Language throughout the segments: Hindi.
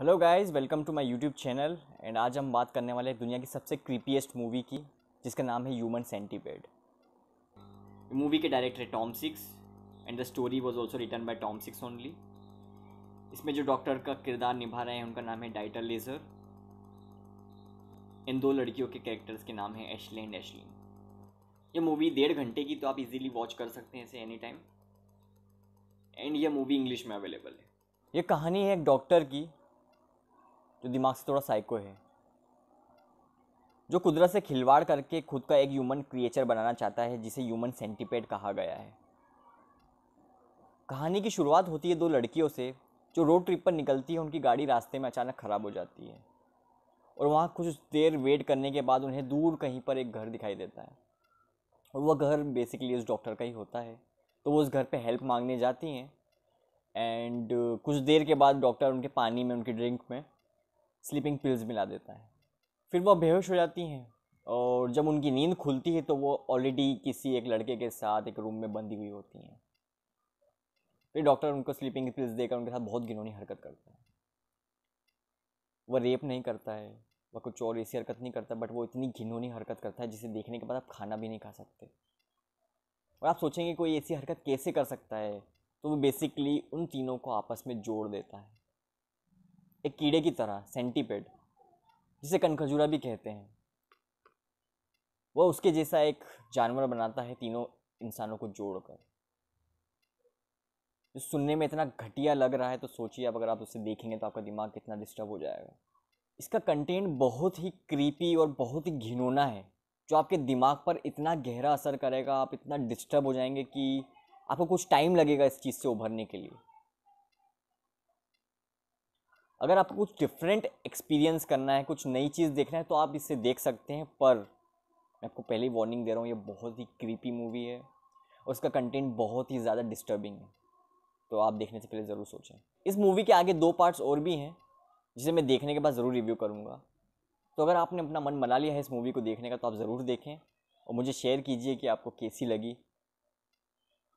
hello guys welcome to my YouTube channel and आज हम बात करने वाले हैं दुनिया की सबसे क्रीपीएस्ट मूवी की जिसका नाम है ह्यूमन सेंटीपेड मूवी के डायरेक्टर है Tom Six and the story was also return by Tom Six only इसमें जो डॉक्टर का किरदार निभा रहे हैं उनका नाम है डाइटर लेजर इन दो लड़कियों के कैरेक्टर्स के नाम है एशले एंड एशलिन ये मूवी डेढ़ घंटे की तो आप इजीली वॉच कर सकते हैं इसे एनी टाइम एंड यह मूवी इंग्लिश में अवेलेबल है ये कहानी है एक डॉक्टर की जो दिमाग से थोड़ा साइको है जो कुदरत से खिलवाड़ करके खुद का एक ह्यूमन क्रिएचर बनाना चाहता है जिसे ह्यूमन सेंटिपेड कहा गया है कहानी की शुरुआत होती है दो लड़कियों से जो रोड ट्रिप पर निकलती है उनकी गाड़ी रास्ते में अचानक ख़राब हो जाती है और वहाँ कुछ देर वेट करने के बाद उन्हें दूर कहीं पर एक घर दिखाई देता है और वह घर बेसिकली उस डॉक्टर का ही होता है तो वो उस घर पे हेल्प मांगने जाती हैं एंड कुछ देर के बाद डॉक्टर उनके पानी में उनके ड्रिंक में स्लीपिंग पिल्स मिला देता है फिर वो बेहोश हो जाती हैं और जब उनकी नींद खुलती है तो वो ऑलरेडी किसी एक लड़के के साथ एक रूम में बंधी हुई होती हैं फिर डॉक्टर उनको स्लीपिंग पिल्स देकर उनके साथ बहुत घिनौनी हरकत करता है वह रेप नहीं करता है वह कुछ और ऐसी हरकत नहीं करता बट वो इतनी घिनौनी हरकत करता है जिसे देखने के बाद आप खाना भी नहीं खा सकते और आप सोचेंगे कोई ऐसी हरकत कैसे कर सकता है तो वो बेसिकली उन तीनों को आपस में जोड़ देता है एक कीड़े की तरह सेंटीपेड जिसे कनखजूरा भी कहते हैं वह उसके जैसा एक जानवर बनाता है तीनों इंसानों को जोड़कर जो सुनने में इतना घटिया लग रहा है तो सोचिए आप अगर आप उसे देखेंगे तो आपका दिमाग कितना डिस्टर्ब हो जाएगा इसका कंटेंट बहुत ही क्रीपी और बहुत ही घिनौना है जो आपके दिमाग पर इतना गहरा असर करेगा आप इतना डिस्टर्ब हो जाएंगे कि आपको कुछ टाइम लगेगा इस चीज़ से उभरने के लिए अगर आपको कुछ डिफरेंट एक्सपीरियंस करना है कुछ नई चीज़ देखना है तो आप इसे देख सकते हैं पर मैं आपको पहले ही वार्निंग दे रहा हूँ ये बहुत ही क्रीपी मूवी है और उसका कंटेंट बहुत ही ज़्यादा डिस्टर्बिंग है तो आप देखने से पहले ज़रूर सोचें इस मूवी के आगे दो पार्ट्स और भी हैं जिसे मैं देखने के बाद ज़रूर रिव्यू करूँगा तो अगर आपने अपना मन मना लिया है इस मूवी को देखने का तो आप ज़रूर देखें और मुझे शेयर कीजिए कि आपको कैसी लगी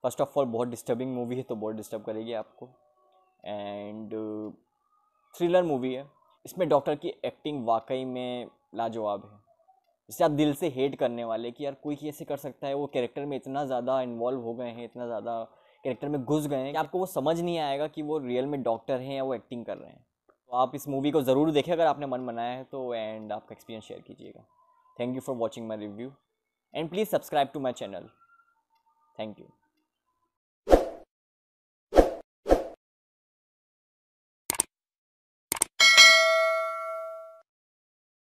फर्स्ट ऑफ ऑल बहुत डिस्टर्बिंग मूवी है तो बहुत डिस्टर्ब करेगी आपको एंड थ्रिलर मूवी है इसमें डॉक्टर की एक्टिंग वाकई में लाजवाब है इसे आप दिल से हेट करने वाले कि यार कोई कैसे कर सकता है वो कैरेक्टर में इतना ज़्यादा इन्वॉल्व हो गए हैं इतना ज़्यादा कैरेक्टर में घुस गए हैं कि आपको वो समझ नहीं आएगा कि वो रियल में डॉक्टर हैं या वो एक्टिंग कर रहे हैं तो आप इस मूवी को ज़रूर देखें अगर आपने मन बनाया है तो एंड आपका एक्सपीरियंस शेयर कीजिएगा thank you for watching my review and please subscribe to my channel thank you